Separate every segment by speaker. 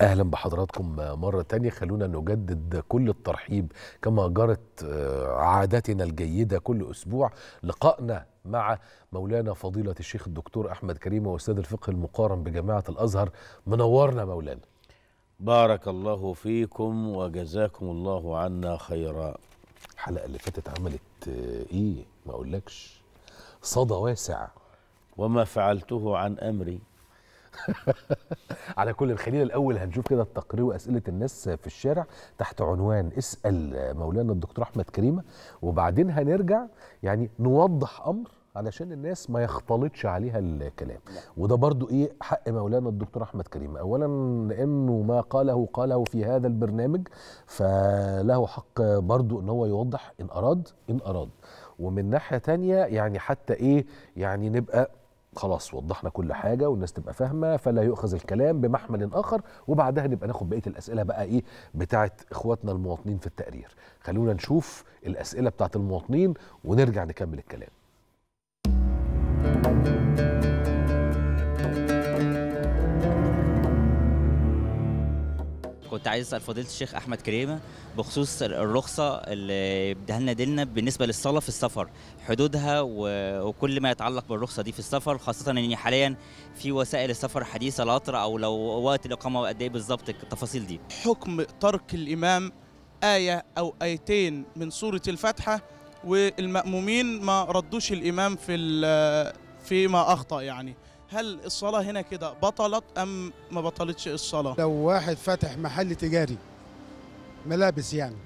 Speaker 1: اهلا بحضراتكم مره تانية خلونا نجدد كل الترحيب كما جرت آه، عادتنا الجيده كل اسبوع لقائنا مع مولانا فضيله الشيخ الدكتور احمد كريم واستاذ الفقه المقارن بجامعه الازهر منورنا مولانا
Speaker 2: بارك الله فيكم وجزاكم الله عنا خيرا الحلقه اللي فاتت عملت آه، ايه
Speaker 1: ما اقولكش صدى واسع وما فعلته عن امري على كل الخليل الاول هنشوف كده التقرير واسئله الناس في الشارع تحت عنوان اسال مولانا الدكتور احمد كريمه وبعدين هنرجع يعني نوضح امر علشان الناس ما يختلطش عليها الكلام وده برضو ايه حق مولانا الدكتور احمد كريم اولا لانه ما قاله قاله في هذا البرنامج فله حق برضو ان هو يوضح ان اراد ان اراد ومن ناحيه تانية يعني حتى ايه يعني نبقى خلاص وضحنا كل حاجه والناس تبقى فاهمه فلا يؤخذ الكلام بمحمل اخر وبعدها نبقى ناخد بقيه الاسئله بقى ايه بتاعه اخواتنا المواطنين في التقرير خلونا نشوف الاسئله بتاعه المواطنين ونرجع نكمل الكلام
Speaker 2: كنت عايز اسال فضيله الشيخ احمد كريمه بخصوص الرخصه اللي اداها لنا ديننا بالنسبه للصلاه في السفر حدودها وكل ما يتعلق بالرخصه دي في السفر خاصه ان حاليا في وسائل السفر حديثه القطر او لو وقت الاقامه قد ايه بالظبط التفاصيل دي حكم ترك الامام ايه او ايتين من سوره الفاتحه والمامومين ما ردوش الامام في فيما اخطا يعني هل الصلاة هنا كده بطلت أم ما بطلتش الصلاة؟ لو واحد فاتح محل تجاري ملابس يعني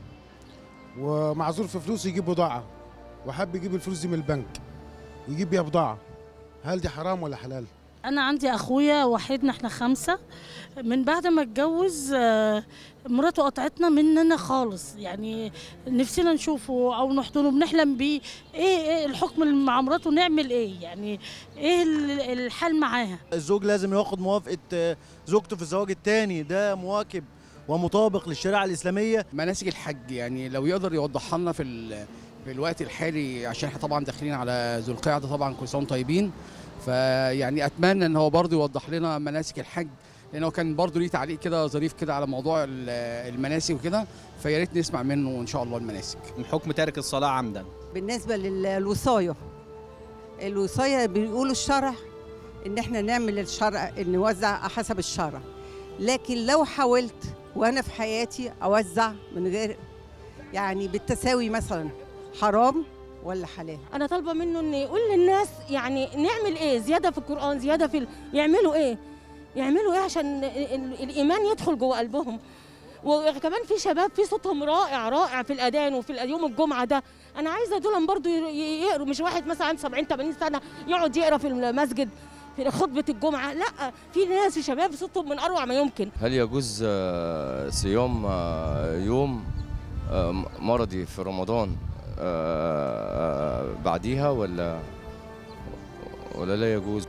Speaker 2: ومعذور في فلوس يجيب بضاعة وحب
Speaker 1: يجيب الفلوس دي من البنك يجيب بيها بضاعة هل دي حرام ولا حلال؟
Speaker 2: أنا عندي أخويا وحيدنا إحنا خمسة من بعد ما اتجوز آه، مراته قطعتنا مننا خالص يعني نفسنا نشوفه او نحضنه بنحلم بيه
Speaker 1: ايه, إيه الحكم مع مراته نعمل ايه يعني ايه الحال معاها
Speaker 2: الزوج لازم ياخد موافقه آه، زوجته في الزواج الثاني ده مواكب ومطابق للشريعه
Speaker 1: الاسلاميه مناسك الحج يعني لو يقدر يوضحها لنا في في الوقت الحالي عشان احنا طبعا داخلين على ذو القعده طبعا كل سنه طيبين فيعني اتمنى ان هو برضه يوضح لنا مناسك الحج لانه كان برضه ليه تعليق كده ظريف كده على موضوع المناسي وكده فيا ريت نسمع منه ان شاء الله المناسك. حكم تارك الصلاه عمدا.
Speaker 2: بالنسبه للوصايه الوصايه بيقولوا الشرع ان احنا نعمل الشرع نوزع حسب الشرع لكن لو حاولت وانا في حياتي اوزع من غير يعني بالتساوي مثلا حرام ولا حلال
Speaker 1: انا طالبه منه ان يقول للناس يعني نعمل ايه زياده في القران زياده في ال... يعملوا ايه يعملوا ايه عشان الايمان يدخل جوه قلبهم وكمان في شباب في صوتهم رائع رائع في الاذان وفي يوم الجمعه ده انا عايزه دول برضو يقروا مش واحد مثلا عنده 70 80 سنه يقعد يقرا في المسجد في خطبه الجمعه لا في ناس شباب صوتهم من اروع ما يمكن هل يجوز آه، صيام آه، يوم آه، مرضي في رمضان بعديها ولا ولا لا يجوز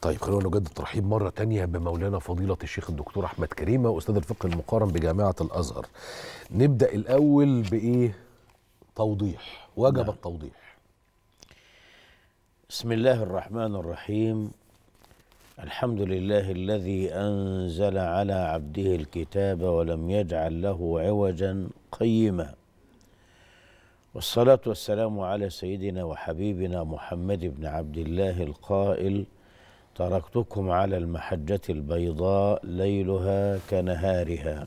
Speaker 1: طيب خلونا نجدد الترحيب مرة تانية بمولانا فضيلة الشيخ الدكتور أحمد كريمة أستاذ الفقه المقارن بجامعة الأزهر نبدأ الأول بإيه؟ توضيح وجب نعم. التوضيح
Speaker 2: بسم الله الرحمن الرحيم الحمد لله الذي أنزل على عبده الكتاب ولم يجعل له عوجا قيما والصلاة والسلام على سيدنا وحبيبنا محمد بن عبد الله القائل تركتكم على المحجة البيضاء ليلها كنهارها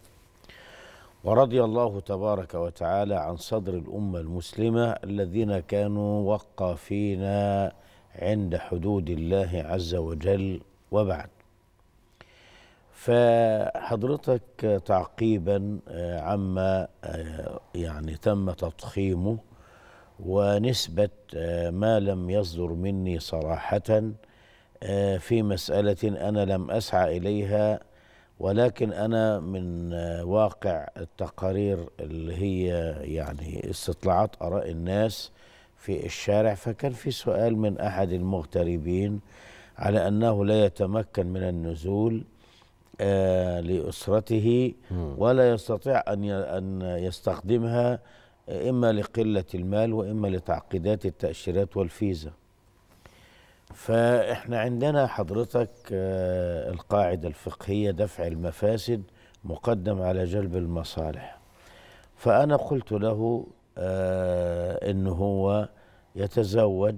Speaker 2: ورضي الله تبارك وتعالى عن صدر الأمة المسلمة الذين كانوا وقافين عند حدود الله عز وجل وبعد فحضرتك تعقيبا آه، عما آه، يعني تم تضخيمه ونسبة آه، ما لم يصدر مني صراحة آه، في مسألة أنا لم أسعى إليها ولكن أنا من آه، واقع التقارير اللي هي يعني استطلاعات آراء الناس في الشارع فكان في سؤال من أحد المغتربين على أنه لا يتمكن من النزول آه، لأسرته ولا يستطيع أن أن يستخدمها إما لقلة المال وإما لتعقيدات التأشيرات والفيزا فإحنا عندنا حضرتك آه، القاعدة الفقهية دفع المفاسد مقدم على جلب المصالح فأنا قلت له آه، إن هو يتزوج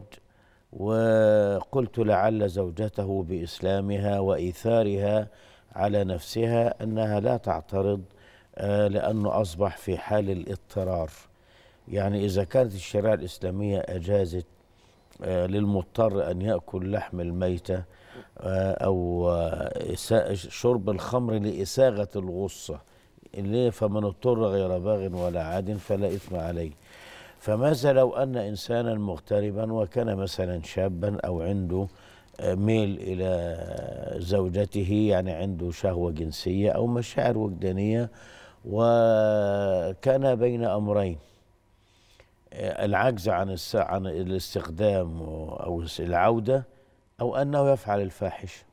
Speaker 2: وقلت لعل زوجته بإسلامها وإيثارها على نفسها أنها لا تعترض آه، لأنه أصبح في حال الاضطرار يعني إذا كانت الشريعة الإسلامية أجازت آه، للمضطر أن يأكل لحم الميتة آه، أو آه، شرب الخمر لإساغة الغصة اللي فمن اضطر غير باغ ولا عاد فلا إثم عليه فماذا لو أن إنسانا مغتربا وكان مثلا شابا أو عنده ميل إلى زوجته يعني عنده شهوة جنسية أو مشاعر وجدانية وكان بين أمرين العجز عن عن الاستخدام او العوده او انه يفعل الفاحشه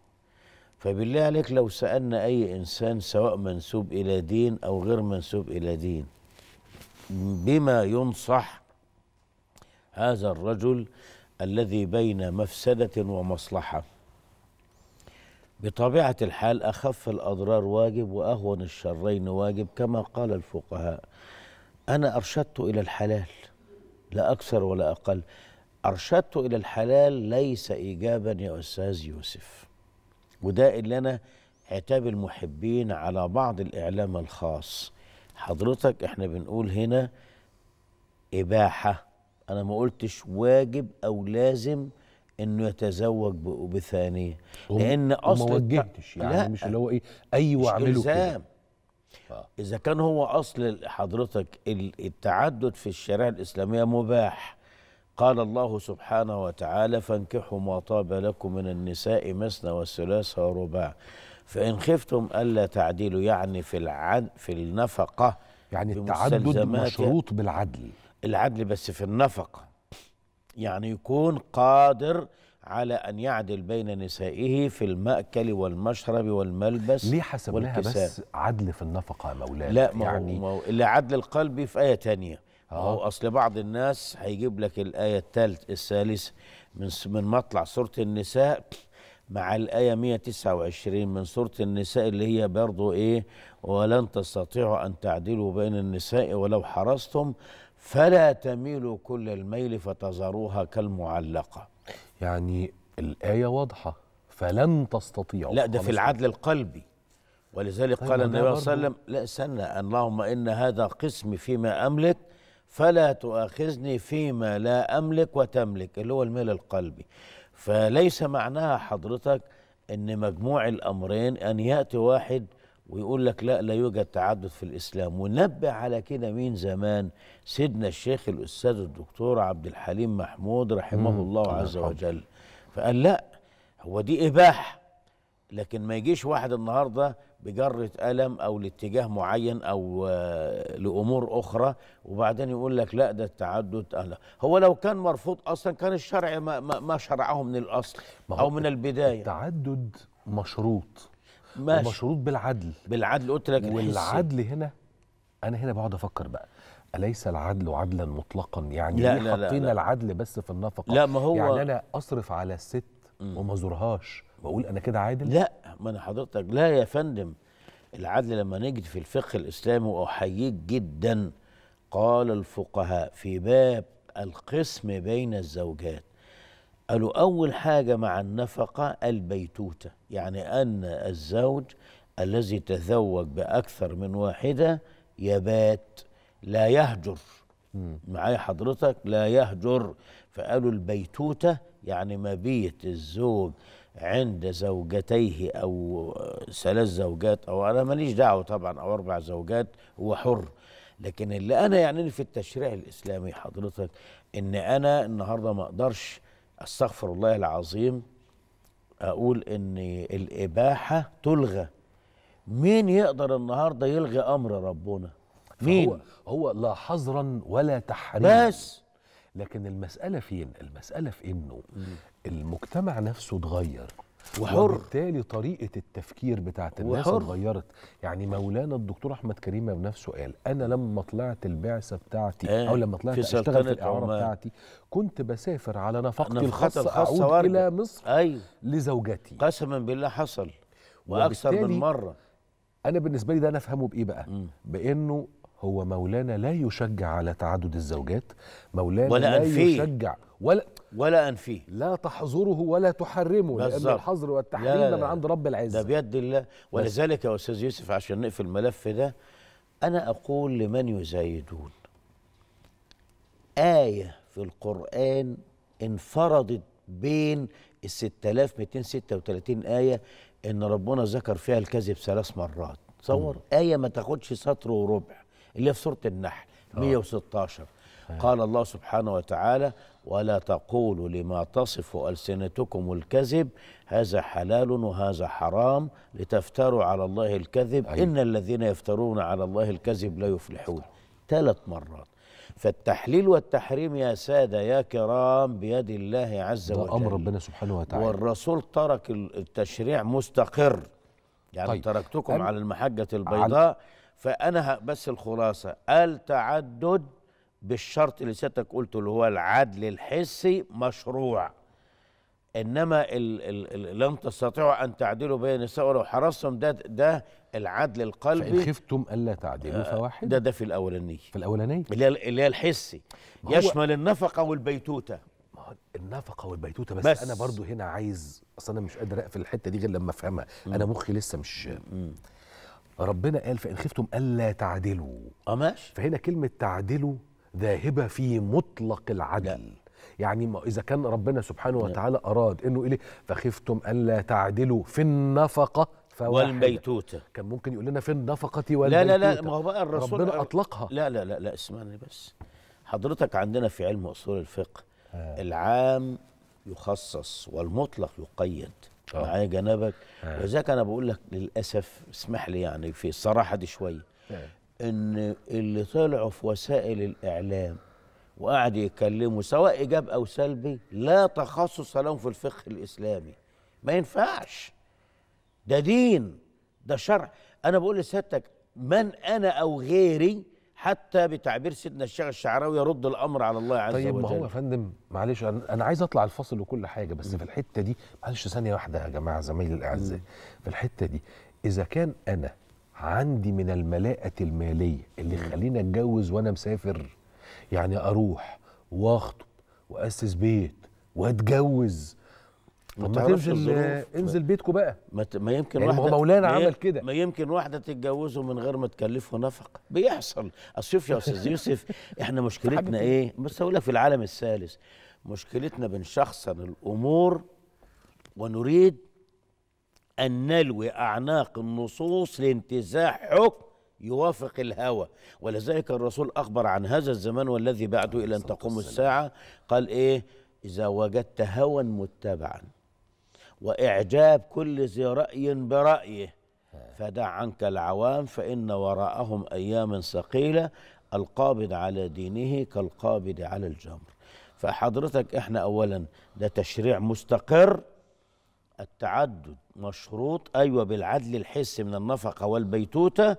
Speaker 2: فبالله عليك لو سالنا اي انسان سواء منسوب الى دين او غير منسوب الى دين بما ينصح هذا الرجل الذي بين مفسده ومصلحه بطبيعه الحال اخف الاضرار واجب واهون الشرين واجب كما قال الفقهاء انا ارشدت الى الحلال لا أكثر ولا أقل أرشدته إلى الحلال ليس إيجابا يا أستاذ يوسف وده اللي أنا عتاب المحبين على بعض الإعلام الخاص حضرتك إحنا بنقول هنا إباحة أنا ما قلتش واجب أو لازم انه يتزوج بثانيه لان اصلا ما وجهتش يعني لا. مش اللي هو ايه ايوه اعمله كده آه. اذا كان هو اصل حضرتك التعدد في الشريعه الاسلاميه مباح قال الله سبحانه وتعالى فانكحوا ما طاب لكم من النساء مثنى والثلاث ورباع فان خفتم الا تعدلوا يعني في العد في النفقه يعني التعدد يعني مشروط بالعدل العدل بس في النفقه يعني يكون قادر على أن يعدل بين نسائه في المأكل والمشرب والملبس ليه حسبناها بس
Speaker 1: عدل في النفقة مولانا لا ما يعني
Speaker 2: ما هو اللي عدل القلب في آية تانية هو آه. أصل بعض الناس هيجيب لك الآية الثالث الثالث من من مطلع سورة النساء مع الآية 129 من سورة النساء اللي هي برضو إيه ولن تستطيعوا أن تعدلوا بين النساء ولو حرصتم فلا تميلوا كل الميل فتذروها كالمعلقة يعني الآية واضحة فلن تستطيعوا لا ده في العدل القلبي ولذلك طيب قال النبي صلى الله عليه وسلم لا استنى اللهم إن هذا قسمي فيما أملك فلا تؤاخذني فيما لا أملك وتملك اللي هو الميل القلبي فليس معناها حضرتك أن مجموع الأمرين أن يأتي واحد ويقول لك لا لا يوجد تعدد في الاسلام ونبه على كده مين زمان سيدنا الشيخ الاستاذ الدكتور عبد الحليم محمود رحمه الله عز وجل فقال لا هو دي اباحه لكن ما يجيش واحد النهارده بجرة ألم أو لاتجاه معين أو آه، لأمور أخرى وبعدين يقول لك لا ده التعدد أهلا هو لو كان مرفوض أصلا كان الشرع ما, ما شرعه من الأصل أو من البداية
Speaker 1: التعدد مشروط ماشي ومشروط بالعدل
Speaker 2: بالعدل قلت لك والعدل
Speaker 1: هنا انا هنا بقعد افكر بقى أليس العدل عدلا مطلقا يعني لا لا حطينا لا العدل بس في النفقة لا ما هو يعني أنا أصرف على الست وما زورهاش وأقول أنا كده عادل لا ما أنا
Speaker 2: حضرتك لا يا فندم العدل لما نجد في الفقه الإسلامي وأحييك جدا قال الفقهاء في باب القسم بين الزوجات قالوا أول حاجة مع النفقة البيتوتة يعني أن الزوج الذي تزوج بأكثر من واحدة يبات لا يهجر معايا حضرتك لا يهجر فقالوا البيتوتة يعني مبيت الزوج عند زوجتيه أو ثلاث زوجات أو أنا ماليش دعوة طبعا أو أربع زوجات هو حر لكن اللي أنا يعنيني في التشريع الإسلامي حضرتك إن أنا النهاردة ما أقدرش استغفر الله العظيم اقول ان الاباحه
Speaker 1: تلغى مين يقدر النهارده يلغي امر ربنا مين هو هو لا حظرا ولا تحريما بس لكن المساله فين المساله في انه المجتمع نفسه اتغير وحر وبالتالي طريقه التفكير بتاعت الناس اتغيرت يعني مولانا الدكتور احمد كريم بنفسه قال انا لما طلعت البعثه بتاعتي آه او لما طلعت في اشتغل في الاعاره بتاعتي كنت بسافر على نفقتي الخاصه, الخاصة اعود الى مصر أي لزوجتي قسما بالله حصل واكثر من مره انا بالنسبه لي ده انا افهمه بايه بقى م. بانه هو مولانا لا يشجع على تعدد الزوجات مولانا ولا لا أنفيه. يشجع ولا ولا أنفيه لا تحظره ولا تحرمه لأن الحظر والتحريم ده من عند رب العزة ده بيد
Speaker 2: الله ولذلك يا أستاذ يوسف عشان نقفل الملف ده أنا أقول لمن يزايدون آية في القرآن انفرضت بين ال 6236 آية إن ربنا ذكر فيها الكذب ثلاث مرات تصور آية ما تاخدش سطر وربع اللي في سورة النحل 116 آه. قال الله سبحانه وتعالى ولا تقولوا لما تصف ألسنتكم الكذب هذا حلال وهذا حرام لتفتروا على الله الكذب أيوة. إن الذين يفترون على الله الكذب لا يفلحون ثلاث مرات فالتحليل والتحريم يا سادة يا كرام بيد الله عز وجل أمر ربنا سبحانه وتعالى والرسول ترك التشريع مستقر يعني طيب. تركتكم على المحجة البيضاء فأنا بس الخلاصة التعدد بالشرط اللي سيادتك قلته اللي هو العدل الحسي مشروع انما ال ال لن تستطيعوا ان تعدلوا بين النساء ولو حرصتم ده ده العدل القلبي فان
Speaker 1: خفتم الا تعدلوا آه، فواحد ده
Speaker 2: ده في الاولانيه
Speaker 1: في الاولانيه اللي هي اللي هي الحسي يشمل
Speaker 2: النفقه والبيتوته ما هو
Speaker 1: النفقه والبيتوته بس, بس انا برضو هنا عايز اصل انا مش قادر اقفل الحته دي غير لما افهمها انا مخي لسه مش مم. ربنا قال فان خفتم الا تعدلوا اه ماشي فهنا كلمه تعدلوا ذاهبه في مطلق العدل يعني ما اذا كان ربنا سبحانه وتعالى اراد انه اليه فخفتم الا تعدلوا في النفقه والبيتوتة كان ممكن يقول لنا في النفقة والبيتوتة لا لا لا ما هو بقى الرسول ربنا أطلقها لا
Speaker 2: لا لا لا اسمعني بس حضرتك عندنا في علم أصول الفقه آه. العام يخصص والمطلق يقيد آه. معايا جنبك آه. وذاك أنا بقول لك للأسف اسمح لي يعني في الصراحة دي شوية آه. ان اللي طلعوا في وسائل الاعلام وقعد يتكلموا سواء ايجاب او سلبي لا تخصص لهم في الفقه الاسلامي ما ينفعش ده دين ده شرع انا بقول لسيادتك من انا او غيري حتى بتعبير سيدنا الشيخ الشعراوي يرد الامر على الله عز وجل طيب ما هو يا
Speaker 1: فندم معلش انا عايز اطلع الفصل وكل حاجه بس م. في الحته دي معلش ثانيه واحده يا جماعه زمايلي الاعزاء في الحته دي اذا كان انا عندي من الملاءة المالية اللي تخليني اتجوز وانا مسافر يعني اروح واخطب واسس بيت واتجوز طب ما تنزل انزل بيتكم بقى ما, ت... ما يمكن يعني واحده مولانا ما عمل
Speaker 2: كده ما يمكن واحده تتجوزه من غير ما تكلفه نفقه بيحصل اصل يا استاذ يوسف احنا مشكلتنا ايه بس اقول لك في العالم الثالث مشكلتنا بنشخصن الامور ونريد أن نلوي أعناق النصوص لانتزاع حكم يوافق الهوى ولذلك الرسول أخبر عن هذا الزمان والذي بعده إلى أن تقوم الساعة قال إيه إذا وجدت هوى متبعا وإعجاب كل ذي رأي برأيه فدع عنك العوام فإن وراءهم أيام ثقيلة القابض على دينه كالقابض على الجمر فحضرتك إحنا أولا ده تشريع مستقر التعدد مشروط أيوة بالعدل الحسي من النفقة والبيتوتة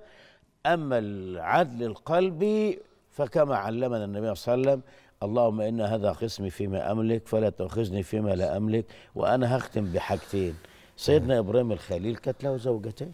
Speaker 2: أما العدل القلبي فكما علمنا النبي صلى الله عليه وسلم اللهم إن هذا قسمي فيما أملك فلا تأخذني فيما لا أملك وأنا هختم بحاجتين سيدنا إبراهيم الخليل كانت له
Speaker 1: زوجتين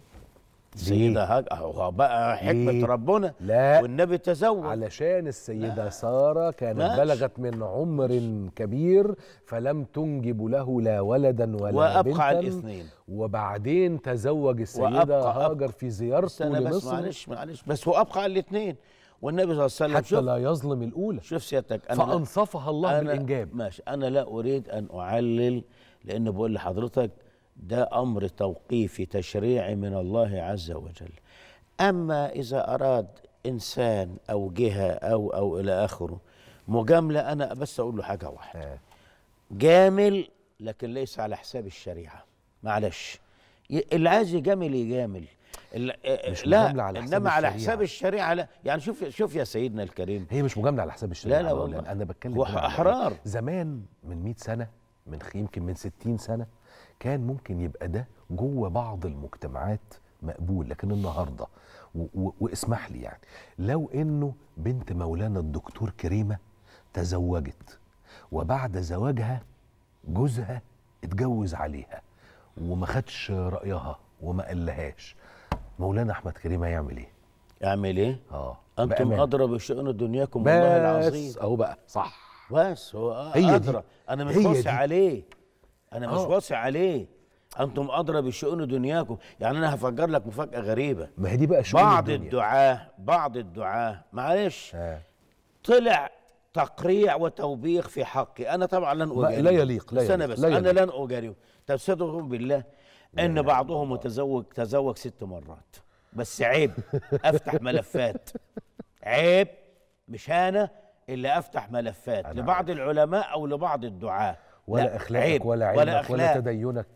Speaker 1: السيدة هاجر هو بقى حكمة إيه؟ ربنا لا والنبي تزوج علشان السيدة لا. سارة كانت ماشي. بلغت من عمر كبير فلم تنجب له لا ولدا ولا وأبقى بنتا وأبقى الاثنين وبعدين تزوج السيدة هاجر في زيارته لمصر بس معلش معلش بس وأبقى على الاثنين والنبي صلى
Speaker 2: الله عليه وسلم حتى لا
Speaker 1: يظلم الأولى شوف سيادتك أنا فأنصفها الله أنا
Speaker 2: بالإنجاب ماشي أنا لا أريد أن أعلل لأن بقول لحضرتك ده أمر توقيفي تشريعي من الله عز وجل أما إذا أراد إنسان أو جهة أو أو إلى آخره مجاملة أنا بس أقول له حاجة واحدة آه. جامل لكن ليس على حساب الشريعة معلش اللي عايز يجامل يجامل آه، آه، مش لا على حساب انما على حساب الشريعه لا يعني شوف شوف يا سيدنا الكريم هي
Speaker 1: مش مجامله على حساب الشريعه لا لا والله انا بتكلم احرار زمان من 100 سنه من يمكن من 60 سنه كان ممكن يبقى ده جوه بعض المجتمعات مقبول لكن النهارده واسمح لي يعني لو انه بنت مولانا الدكتور كريمه تزوجت وبعد زواجها جوزها اتجوز عليها وما خدش رايها وما قالهاش مولانا احمد كريم هيعمل ايه؟ يعمل ايه؟ اه انتم ادرى بشؤون دنياكم والله العظيم بس اهو بقى صح
Speaker 2: بس هو ادرى انا مش عليه انا مش آه. واصي عليه انتم ادرى بشؤون دنياكم يعني انا هفجر لك مفاجاه غريبه ما هي دي بقى شؤون بعض الدنيا. الدعاه بعض الدعاه معلش آه. طلع تقريع وتوبيخ في حقي انا طبعا لن اجاريه لا يليق لا يليق انا بس لا يليق. انا لن اجاريه طب بالله ان بعضهم متزوج تزوج ست مرات بس عيب افتح ملفات عيب مش انا اللي افتح ملفات لبعض عارف. العلماء او لبعض الدعاه ولا اخلاقك ولا علمك ولا, ولا تدينك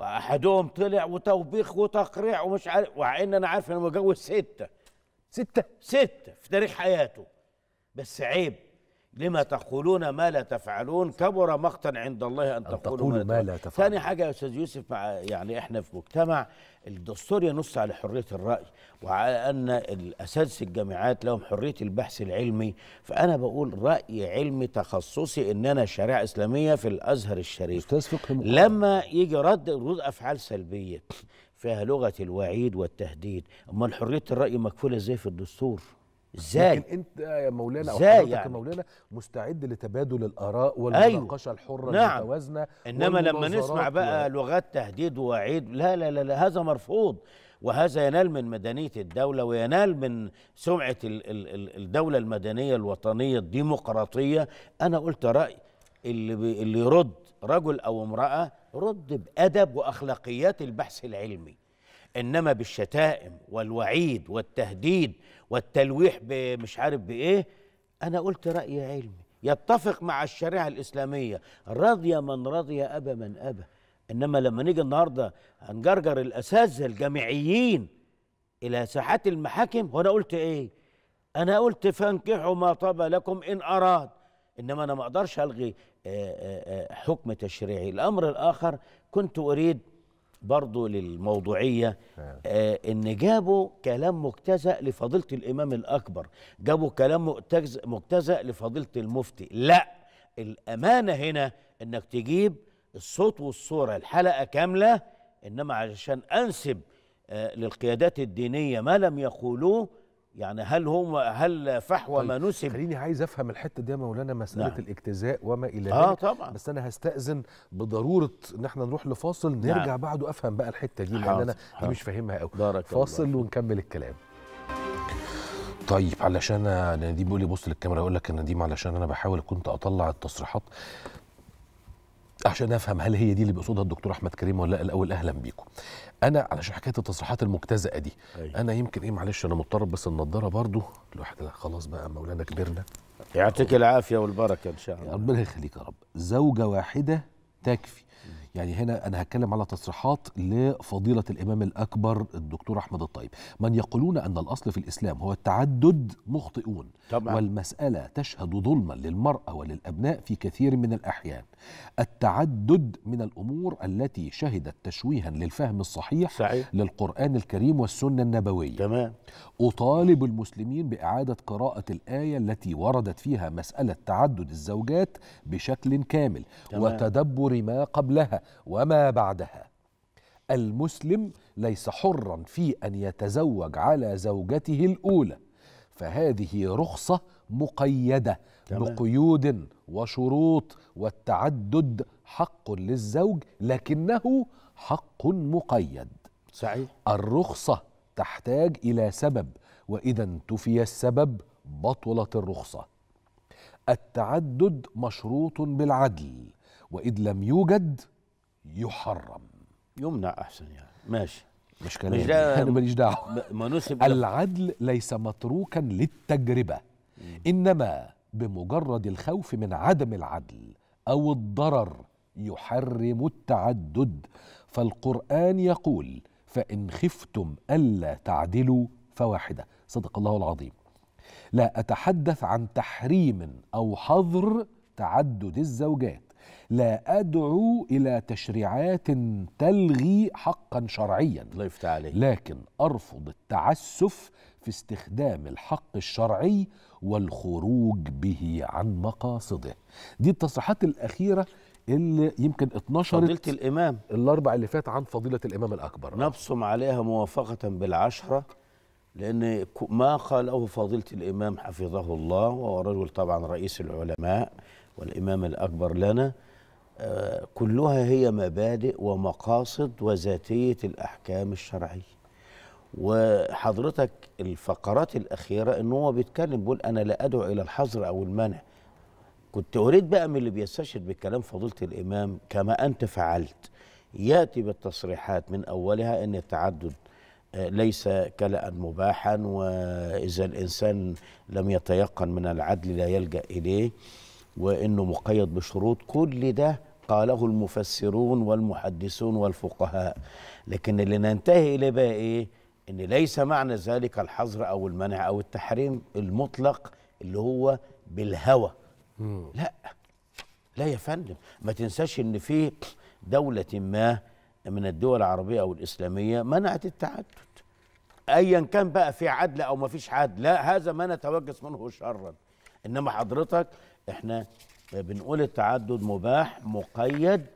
Speaker 2: احدهم طلع وتوبيخ وتقريع ومش عارف مع انا عارف انه متجوز سته سته سته في تاريخ حياته بس عيب لما تقولون ما لا تفعلون كبر مقتا عند الله ان تقولوا ما, ما لا تفعلون ثاني حاجه يا استاذ يوسف مع يعني احنا في مجتمع الدستور ينص على حريه الراي وعلى ان الاساتذه الجامعات لهم حريه البحث العلمي فانا بقول راي علمي تخصصي ان انا شريعه اسلاميه في الازهر الشريف استاذ فقه لما يجي رد ردود افعال سلبيه فيها لغه الوعيد والتهديد امال حريه الراي مكفوله ازاي في الدستور ازاي لكن
Speaker 1: انت يا مولانا او حضرتك يعني؟ يا مولانا
Speaker 2: مستعد لتبادل الاراء أيوه. والمناقشه أيوه الحره نعم
Speaker 1: المتوازنه انما لما نسمع بقى و...
Speaker 2: لغات تهديد ووعيد لا, لا لا لا هذا مرفوض وهذا ينال من مدنيه الدوله وينال من سمعه ال ال الدوله المدنيه الوطنيه الديمقراطيه انا قلت راي اللي اللي يرد رجل او امراه رد بادب واخلاقيات البحث العلمي انما بالشتائم والوعيد والتهديد والتلويح بمش عارف بايه انا قلت راي علمي يتفق مع الشريعه الاسلاميه رضي من رضي ابى من ابى انما لما نيجي النهارده هنجرجر الاساتذه الجامعيين الى ساحات المحاكم وانا قلت ايه انا قلت فانكحوا ما طاب لكم ان اراد انما انا ما اقدرش الغي آه، آه، آه، حكم تشريعي الامر الاخر كنت اريد برضه للموضوعية نعم. آه إن جابوا كلام مجتزأ لفضيلة الإمام الأكبر جابوا كلام مجتزأ لفضيلة المفتي لا الأمانة هنا إنك تجيب الصوت والصورة الحلقة كاملة إنما علشان أنسب آه للقيادات الدينية ما لم يقولوه يعني هل هم هل فحوى طيب ما
Speaker 1: نسب خليني عايز افهم الحته دي يا مولانا مساله نعم. الاجتزاء وما الى آه، ذلك آه طبعا بس انا هستاذن بضروره ان احنا نروح لفاصل نرجع نعم. بعده افهم بقى الحته دي لان انا دي مش فاهمها قوي فاصل الله. ونكمل الكلام طيب علشان نديم بيقول لي بص للكاميرا يقول لك يا نديم علشان انا بحاول كنت اطلع التصريحات عشان افهم هل هي دي اللي بيقصدها الدكتور احمد كريم ولا لا الاول اهلا بيكم انا علشان حكايه التصريحات المجتزئه دي أي. أيوه. انا يمكن ايه معلش انا مضطرب بس النضاره برضو الواحد خلاص بقى مولانا كبرنا يعطيك العافيه والبركه ان شاء الله ربنا يخليك يا رب زوجه واحده تكفي يعني هنا أنا هتكلم على تصريحات لفضيلة الإمام الأكبر الدكتور أحمد الطيب من يقولون أن الأصل في الإسلام هو التعدد مخطئون طبعا. والمسألة تشهد ظلما للمرأة وللأبناء في كثير من الأحيان التعدد من الأمور التي شهدت تشويها للفهم الصحيح صحيح. للقرآن الكريم والسنة النبوية تمام. أطالب المسلمين بإعادة قراءة الآية التي وردت فيها مسألة تعدد الزوجات بشكل كامل تمام. وتدبر ما قبلها وما بعدها المسلم ليس حرا في ان يتزوج على زوجته الاولى فهذه رخصه مقيده تمام. بقيود وشروط والتعدد حق للزوج لكنه حق مقيد صحيح الرخصه تحتاج الى سبب واذا انتفي السبب بطلت الرخصه التعدد مشروط بالعدل واذ لم يوجد يحرم يمنع احسن يعني ماشي مش كلام انا ماليش دعوه ما نسب العدل ليس متروكا للتجربه مم. انما بمجرد الخوف من عدم العدل او الضرر يحرم التعدد فالقران يقول فان خفتم الا تعدلوا فواحده صدق الله العظيم لا اتحدث عن تحريم او حظر تعدد الزوجات لا أدعو إلى تشريعات تلغي حقا شرعيا الله يفتح عليك لكن أرفض التعسف في استخدام الحق الشرعي والخروج به عن مقاصده دي التصريحات الأخيرة اللي يمكن اتنشرت فضيلة الإمام الأربع اللي فات عن فضيلة الإمام الأكبر نبصم عليها
Speaker 2: موافقة بالعشرة لأن ما قاله فضيلة الإمام حفظه الله وهو رجل طبعا رئيس العلماء والإمام الأكبر لنا آه، كلها هي مبادئ ومقاصد وذاتية الأحكام الشرعية وحضرتك الفقرات الأخيرة إن هو بيتكلم بيقول أنا لا أدعو إلى الحظر أو المنع كنت أريد بقى من اللي بيستشهد بالكلام فضيلة الإمام كما أنت فعلت يأتي بالتصريحات من أولها أن التعدد آه، ليس كلا مباحا وإذا الإنسان لم يتيقن من العدل لا يلجأ إليه وانه مقيد بشروط كل ده قاله المفسرون والمحدثون والفقهاء لكن اللي ننتهي اليه بقى ايه ان ليس معنى ذلك الحظر او المنع او التحريم المطلق اللي هو بالهوى لا لا يا فندم ما تنساش ان في دولة ما من الدول العربية او الاسلامية منعت التعدد ايا كان بقى في عدل او ما فيش عدل لا هذا ما نتوجس منه شرا انما حضرتك احنا بنقول التعدد مباح مقيد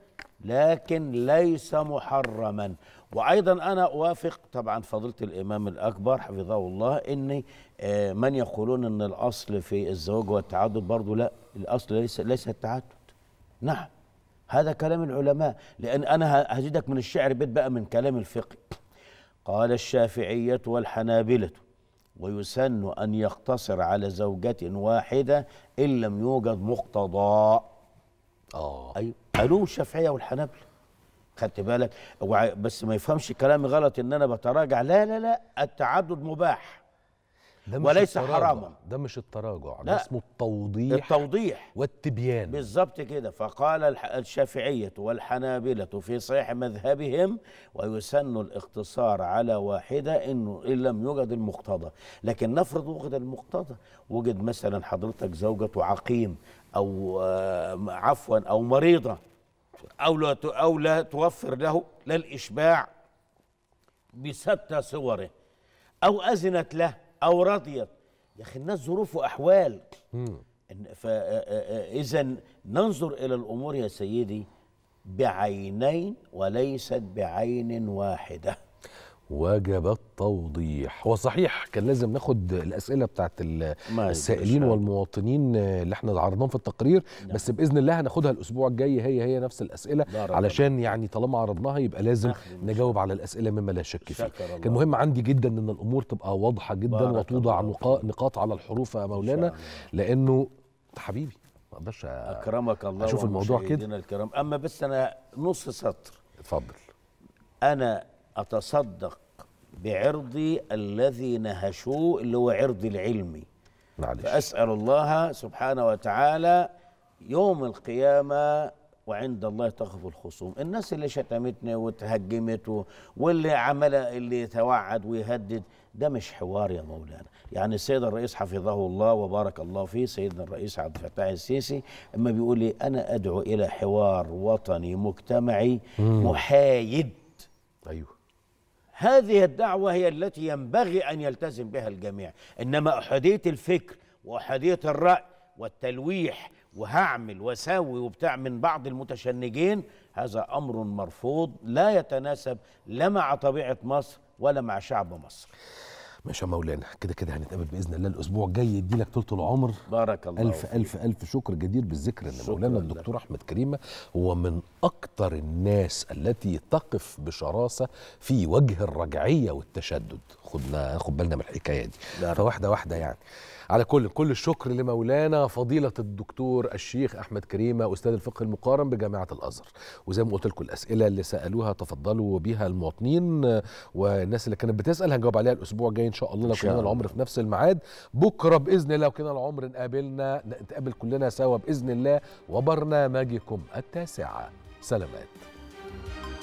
Speaker 2: لكن ليس محرما وايضا انا اوافق طبعا فضيله الامام الاكبر حفظه الله ان آه، من يقولون ان الاصل في الزواج والتعدد برضه لا الاصل ليس ليس التعدد نعم هذا كلام العلماء لان انا هزيدك من الشعر بيت بقى من كلام الفقه قال الشافعيه والحنابله ويسن أن يقتصر على زوجة واحدة إن لم يوجد مقتضى آه أيوة قالوه الشافعية والحنابلة خدت بالك بس ما يفهمش كلامي غلط إن أنا بتراجع لا لا لا التعدد مباح ده مش حراما
Speaker 1: ده مش التراجع ده اسمه التوضيح التوضيح والتبيان
Speaker 2: بالظبط كده فقال الشافعية والحنابلة في صحيح مذهبهم ويسن الاقتصار على واحدة إنه إن لم يوجد المقتضى لكن نفرض وجد المقتضى وجد مثلا حضرتك زوجة عقيم أو آه، عفوا أو مريضة أو لا أو لا توفر له لا الإشباع بستة صوره أو أذنت له او رضيت يا اخي الناس ظروف واحوال فاذا ننظر الى الامور يا سيدي بعينين وليست بعين واحده
Speaker 1: وجب التوضيح هو صحيح كان لازم ناخد الاسئله بتاعت السائلين والمواطنين اللي احنا عرضناهم في التقرير نعم. بس باذن الله هناخدها الاسبوع الجاي هي هي نفس الاسئله علشان يعني طالما عرضناها يبقى لازم نجاوب على الاسئله مما لا شك فيه كان مهم عندي جدا ان الامور تبقى واضحه جدا وتوضع نقاط على الحروف يا مولانا لانه حبيبي ما اقدرش اكرمك الله اشوف الموضوع كده
Speaker 2: الكرام اما بس انا نص سطر اتفضل انا اتصدق بعرضي الذي نهشوه اللي هو عرضي العلمي معلش. فاسال الله سبحانه وتعالى يوم القيامه وعند الله تخف الخصوم الناس اللي شتمتني وتهجمت واللي عمل اللي يتوعد ويهدد ده مش حوار يا مولانا يعني السيد الرئيس حفظه الله وبارك الله فيه سيدنا الرئيس عبد الفتاح السيسي اما بيقول لي انا ادعو الى حوار وطني مجتمعي محايد ايوه هذه الدعوة هي التي ينبغي أن يلتزم بها الجميع إنما أحادية الفكر وأحادية الرأي والتلويح وهعمل وساوي وبتاع من بعض المتشنجين هذا أمر مرفوض لا يتناسب لا مع طبيعة مصر ولا
Speaker 1: مع شعب مصر ماشي يا مولانا كده كده هنتقابل باذن الله الاسبوع الجاي يدي لك طول العمر بارك الله الف الف الف شكر جدير بالذكر ان مولانا الدكتور احمد كريمه هو من اكثر الناس التي تقف بشراسه في وجه الرجعيه والتشدد خدنا خد بالنا من الحكايه دي فواحده واحده يعني على كل كل الشكر لمولانا فضيلة الدكتور الشيخ أحمد كريمة أستاذ الفقه المقارن بجامعة الأزهر وزي ما قلت لكم الأسئلة اللي سألوها تفضلوا بها المواطنين والناس اللي كانت بتسأل هنجاوب عليها الأسبوع الجاي إن شاء الله لو كنا العمر في نفس الميعاد بكرة بإذن الله لو كنا العمر نقابلنا نتقابل كلنا سوا بإذن الله وبرنامجكم التاسعة سلامات